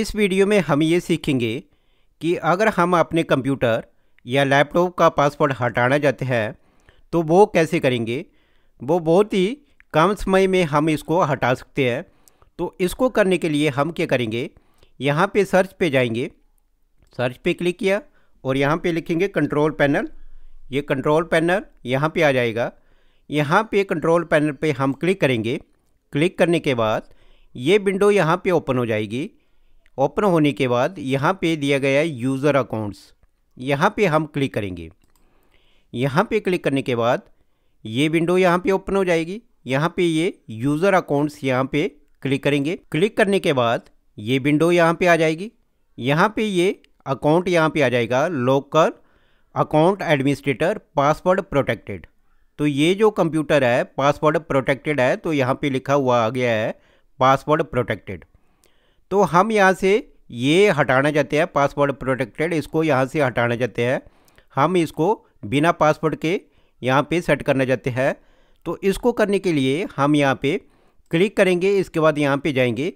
इस वीडियो में हम ये सीखेंगे कि अगर हम अपने कंप्यूटर या लैपटॉप का पासवर्ड हटाना चाहते हैं तो वो कैसे करेंगे वो बहुत ही कम समय में हम इसको हटा सकते हैं तो इसको करने के लिए हम क्या करेंगे यहाँ पे सर्च पे जाएंगे सर्च पे क्लिक किया और यहाँ पे लिखेंगे कंट्रोल पैनल ये कंट्रोल पैनल यहाँ पे आ जाएगा यहाँ पे कंट्रोल पैनल पे हम क्लिक करेंगे क्लिक करने के बाद ये विंडो यहाँ पे ओपन हो जाएगी ओपन होने के बाद यहाँ पे दिया गया है यूज़र अकाउंट्स यहाँ पे हम क्लिक करेंगे यहाँ पे क्लिक करने के बाद ये विंडो यहाँ पे ओपन हो जाएगी यहाँ पे ये यूज़र अकाउंट्स यहाँ पे क्लिक करेंगे क्लिक करने के बाद ये विंडो यहाँ पे आ जाएगी यहाँ पे ये अकाउंट यहाँ पे आ जाएगा local account administrator password protected तो ये जो कंप्यूटर है पासवर्ड प्रोटेक्टेड है तो यहाँ पे लिखा हुआ आ गया है पासवर्ड प्रोटेक्टेड तो हम यहाँ से ये हटाना चाहते हैं पासवर्ड प्रोटेक्टेड इसको यहाँ से हटाना चाहते हैं हम इसको बिना पासवर्ड के यहाँ पे सेट करना चाहते हैं तो इसको करने के लिए हम यहाँ पे क्लिक करेंगे इसके बाद यहाँ पे जाएंगे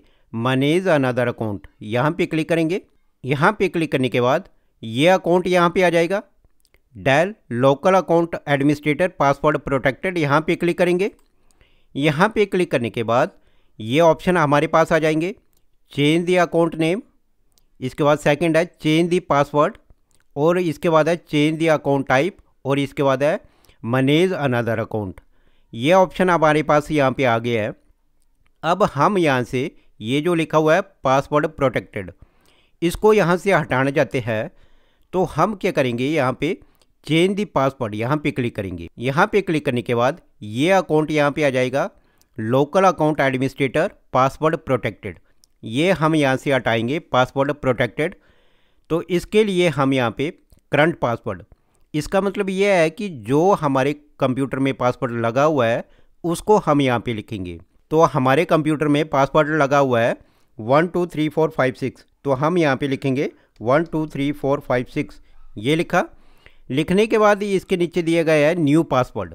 मैनेज अनदर अकाउंट यहाँ पे क्लिक करेंगे यहाँ पे क्लिक करने के बाद ये अकाउंट यहाँ पे आ जाएगा Dell local account administrator password protected यहाँ पे क्लिक करेंगे यहाँ पे क्लिक करने के बाद ये ऑप्शन हमारे पास आ जाएंगे चेंज द अकाउंट नेम इसके बाद सेकंड है चेंज द पासवर्ड और इसके बाद है चेंज द अकाउंट टाइप और इसके बाद है मनेज अनदर अकाउंट ये ऑप्शन हमारे पास यहाँ पे आ गया है अब हम यहाँ से ये जो लिखा हुआ है पासवर्ड प्रोटेक्टेड इसको यहाँ से हटाना जाते हैं तो हम क्या करेंगे यहाँ पे चेंज द पासवर्ड यहाँ पे क्लिक करेंगे यहाँ पे क्लिक करने के बाद ये अकाउंट यहाँ पे आ जाएगा local account administrator password protected ये हम यहाँ से हटाएंगे पासवर्ड प्रोटेक्टेड तो इसके लिए हम यहाँ पे करंट पासवर्ड इसका मतलब ये है कि जो हमारे कंप्यूटर में पासवर्ड लगा हुआ है उसको हम यहाँ पे लिखेंगे तो हमारे कंप्यूटर में पासवर्ड लगा हुआ है one two three four five six तो हम यहाँ पे लिखेंगे one two three four five six ये लिखा लिखने के बाद इसके नीचे दिया गया है न्यू पासवर्ड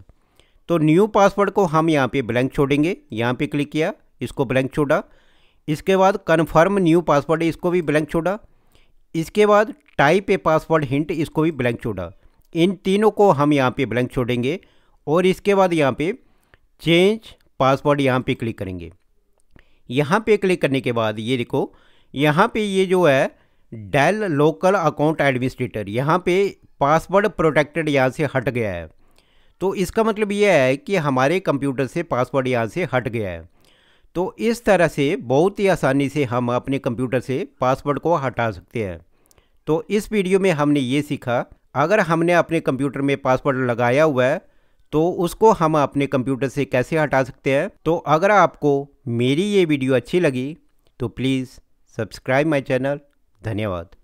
तो न्यू पासवर्ड को हम यहाँ पे ब्लैंक छोड़ेंगे यहाँ पे क्लिक किया इसको ब्लैंक छोड़ा इसके बाद कन्फर्म न्यू पासवर्ड इसको भी ब्लैंक छोड़ा इसके बाद टाइप ए पासवर्ड हिंट इसको भी ब्लैंक छोड़ा इन तीनों को हम यहाँ पे ब्लैंक छोड़ेंगे और इसके बाद यहाँ पे चेंज पासवर्ड यहाँ पे क्लिक करेंगे यहाँ पे क्लिक करने के बाद ये देखो यहाँ पे ये जो है डेल लोकल अकाउंट एडमिनिस्ट्रेटर यहाँ पे पासवर्ड प्रोटेक्टेड यहाँ से हट गया है तो इसका मतलब ये है कि हमारे कंप्यूटर से पासवर्ड यहाँ से हट गया है तो इस तरह से बहुत ही आसानी से हम अपने कंप्यूटर से पासवर्ड को हटा सकते हैं तो इस वीडियो में हमने ये सीखा अगर हमने अपने कंप्यूटर में पासवर्ड लगाया हुआ है तो उसको हम अपने कंप्यूटर से कैसे हटा सकते हैं तो अगर आपको मेरी ये वीडियो अच्छी लगी तो प्लीज़ सब्सक्राइब माई चैनल धन्यवाद